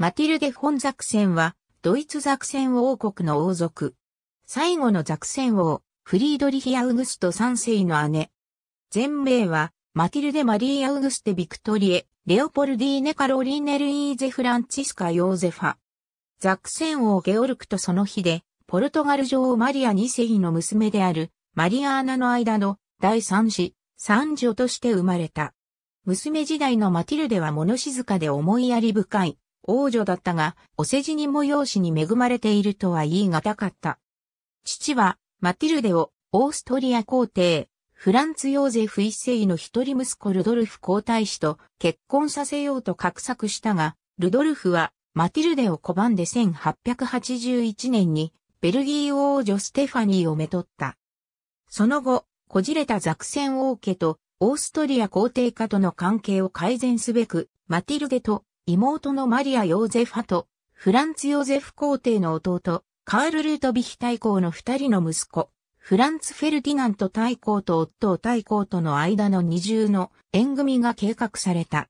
マティルデ・フォンザクセンは、ドイツザクセン王国の王族。最後のザクセン王、フリードリヒ・アウグスト3世の姉。全名は、マティルデ・マリー・アウグステ・ビクトリエ、レオポルディーネ・カロリーネル・イーゼ・フランチスカ・ヨーゼファ。ザクセン王ゲオルクとその日で、ポルトガル女王マリア2世の娘である、マリアーナの間の第三子、三女として生まれた。娘時代のマティルデは物静かで思いやり深い、王女だったが、お世辞に催しに恵まれているとは言い難かった。父は、マティルデを、オーストリア皇帝、フランツ・ヨーゼフ一世の一人息子ルドルフ皇太子と結婚させようと画策したが、ルドルフはマティルデを拒んで1881年にベルギー王女ステファニーをめとった。その後、こじれたザクセン王家とオーストリア皇帝家との関係を改善すべく、マティルデと妹のマリア・ヨーゼフ派と、フランツ・ヨーゼフ皇帝の弟、カール・ルートヴィヒ大公の二人の息子、フランツ・フェルディナント大公と夫を大公との間の二重の縁組が計画された。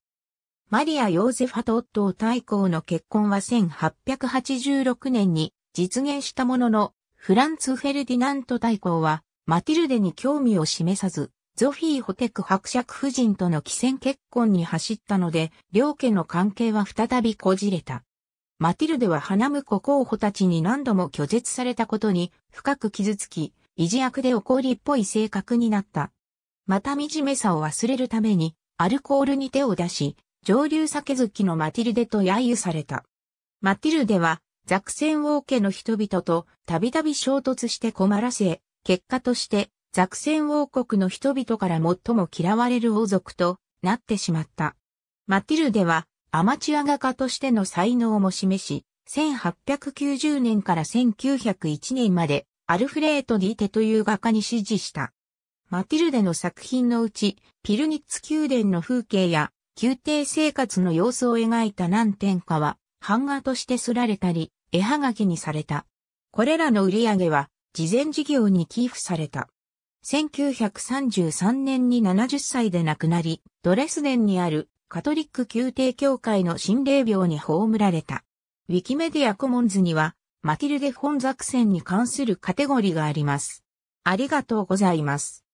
マリア・ヨーゼファと夫を大公の結婚は1886年に実現したものの、フランツ・フェルディナント大公はマティルデに興味を示さず、ゾフィー・ホテク伯爵夫人との既戦結婚に走ったので、両家の関係は再びこじれた。マティルデは花婿候補たちに何度も拒絶されたことに深く傷つき、意地悪で怒りっぽい性格になった。また惨めさを忘れるために、アルコールに手を出し、上流酒好きのマティルデと揶揄された。マティルデは、ザクセン王家の人々とたびたび衝突して困らせ、結果としてザクセン王国の人々から最も嫌われる王族となってしまった。マティルデはアマチュア画家としての才能も示し、1890年から1901年までアルフレート・ディテという画家に指示した。マティルデの作品のうち、ピルニッツ宮殿の風景や宮廷生活の様子を描いた何点かは、版画として刷られたり、絵はがきにされた。これらの売り上げは、慈善事業に寄付された。1933年に70歳で亡くなり、ドレスデンにあるカトリック宮廷教会の心霊病に葬られた。ウィキメディアコモンズには、マティルデ・フォン作戦に関するカテゴリーがあります。ありがとうございます。